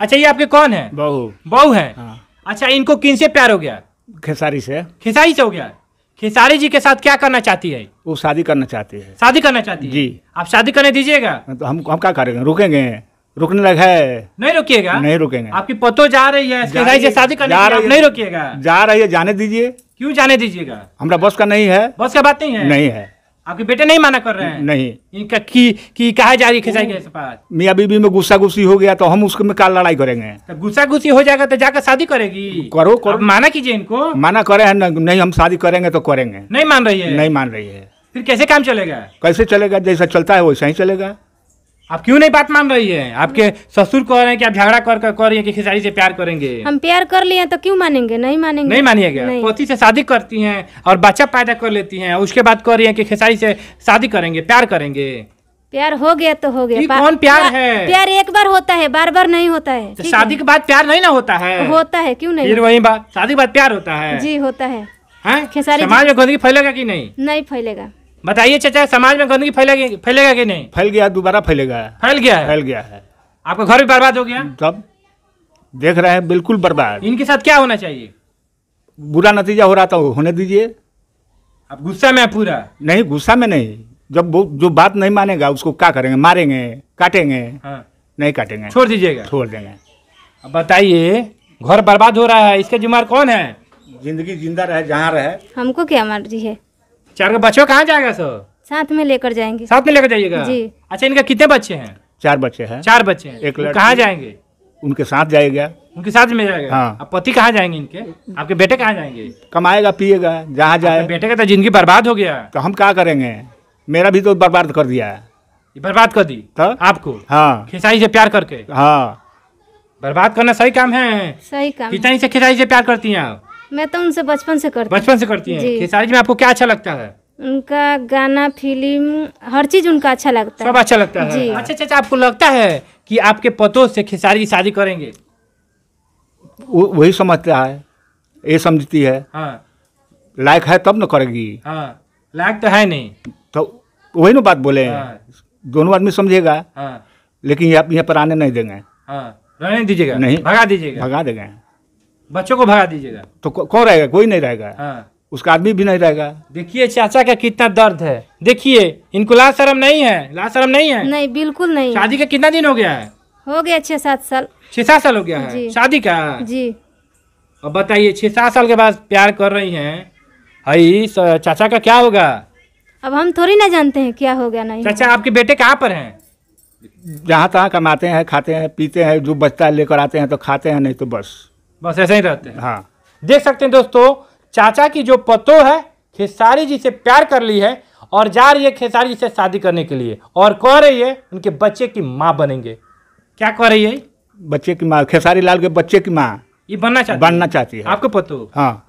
अच्छा ये आपके कौन है बहू बहू है हाँ। अच्छा इनको किन से प्यार हो गया खेसारी से खेसारी से हो गया खेसारी जी के साथ क्या करना चाहती है वो शादी करना चाहती है शादी करना चाहती है जी आप शादी करने दीजिएगा हाँ, तो हम हम क्या करेंगे रुकेंगे रुकने लगा है नहीं रुकिएगा नहीं रुकेंगे आपकी पतो जा रही है खेसारी से शादी करने जा रही नहीं रुकिएगा जा रही है जाने दीजिए क्यों जाने दीजिएगा हमारा बस का नहीं है बस का बात नहीं है नहीं है आपके बेटे नहीं माना कर रहे हैं नहीं इनका की की कहा जा रही खिंचाई के पास मियाँ बीबी में गुस्सा गुस्सी हो गया तो हम उसमें में लड़ाई करेंगे गुस्सा गुस्सी हो जाएगा तो जाकर शादी करेगी करो करो माना कीजिए इनको माना करे हैं नहीं हम शादी करेंगे तो करेंगे नहीं मान रही है नहीं मान रही है फिर कैसे काम चलेगा कैसे चलेगा जैसा चलता है वैसा ही चलेगा आप क्यों नहीं बात मान रही है आपके हम्म। ससुर कह रहे हैं कि आप झगड़ा कर कर रही है कि खेसारी से प्यार करेंगे हम प्यार कर लिए तो क्यों मानेंगे नहीं मानेंगे नहीं मानिएगा पति से शादी करती हैं और बच्चा पैदा कर लेती हैं उसके बाद कह रही हैं कि खेसारी से शादी करेंगे प्यार करेंगे प्यार हो गया तो हो गया कौन प्यार है प्यार एक बार होता है बार बार नहीं होता है तो शादी के बाद प्यार नहीं ना होता है होता है क्यों नहीं फिर वही बात शादी के बाद प्यार होता है जी होता है, खेसारी समाज में गंदगी फैलेगा कि नहीं नहीं फैलेगा बताइए चाचा समाज में गंदगी फैलेगी फैलेगा कि नहीं फैल गया दोबारा फैलेगा फैल गया है फैल गया है आपका घर भी बर्बाद हो गया सब देख रहे हैं बिल्कुल बर्बाद इनके साथ क्या होना चाहिए बुरा नतीजा हो रहा था होने दीजिए अब गुस्सा में पूरा नहीं गुस्सा में नहीं जब वो जो बात नहीं मानेगा उसको क्या करेंगे मारेंगे काटेंगे हाँ। नहीं काटेंगे छोड़ दीजिएगा छोड़ देंगे अब बताइए घर बर्बाद हो रहा है इसके जुम्मार कौन है जिंदगी जिंदा रहे जहाँ रहे हमको क्या मर्जी है चार का बच्चों कहाँ जाएगा सो साथ में लेकर जाएंगे साथ में लेकर जाइएगा जी अच्छा इनका कितने बच्चे हैं चार बच्चे हैं चार बच्चे हैं एक तो कहाँ जाएंगे उनके साथ जाएगा उनके साथ में जाएगा हाँ पति कहाँ जाएंगे इनके आपके बेटे कहाँ जाएंगे कमाएगा पिएगा जहाँ जाए बेटे का तो जिंदगी बर्बाद हो गया तो हम क्या करेंगे मेरा भी तो बर्बाद कर दिया है बर्बाद कर दी तो आपको हाँ खिसाई से प्यार करके हाँ बर्बाद करना सही काम है सही काम खिसाई से खिसाई से प्यार करती हैं आप मैं तो उनसे बचपन से करती बचपन से करती हैं खेसारी में आपको क्या अच्छा लगता है उनका गाना फिल्म हर चीज उनका अच्छा लगता है सब अच्छा लगता है अच्छा चाचा अच्छा, अच्छा, आपको लगता है कि आपके पतो से खेसारी की शादी करेंगे वही समझता है ये समझती है हाँ। लायक है तब न करेगी हाँ। लायक तो है नहीं तो वही ना बात बोले हाँ। दोनों आदमी समझेगा हाँ। लेकिन आप यहाँ पर आने नहीं देंगे हाँ। रहने दीजिएगा नहीं भगा दीजिएगा भगा देंगे बच्चों को भगा दीजिएगा तो कौन रहेगा कोई नहीं रहेगा हाँ। उसका आदमी भी नहीं रहेगा देखिए चाचा का कितना दर्द है देखिए इनको लाल शर्म नहीं है लाल शर्म नहीं है नहीं बिल्कुल नहीं शादी का कितना दिन हो गया है हो गया छह सात साल छह सात साल हो गया है शादी का जी अब बताइए छह सात साल के बाद प्यार कर रही हैं हई चाचा का क्या होगा अब हम थोड़ी ना जानते हैं क्या हो गया नहीं चाचा आपके बेटे कहाँ पर हैं जहाँ तहाँ कमाते हैं खाते हैं पीते हैं जो बचता है लेकर आते हैं तो खाते हैं नहीं तो बस बस ऐसे ही रहते हैं हाँ देख सकते हैं दोस्तों चाचा की जो पतो है खेसारी जी से प्यार कर ली है और जा रही है खेसारी जी से शादी करने के लिए और कह रही है उनके बच्चे की माँ बनेंगे क्या कह रही है बच्चे की माँ खेसारी लाल के बच्चे की माँ ये बनना चाहती बनना चाहती है आपको पतो हाँ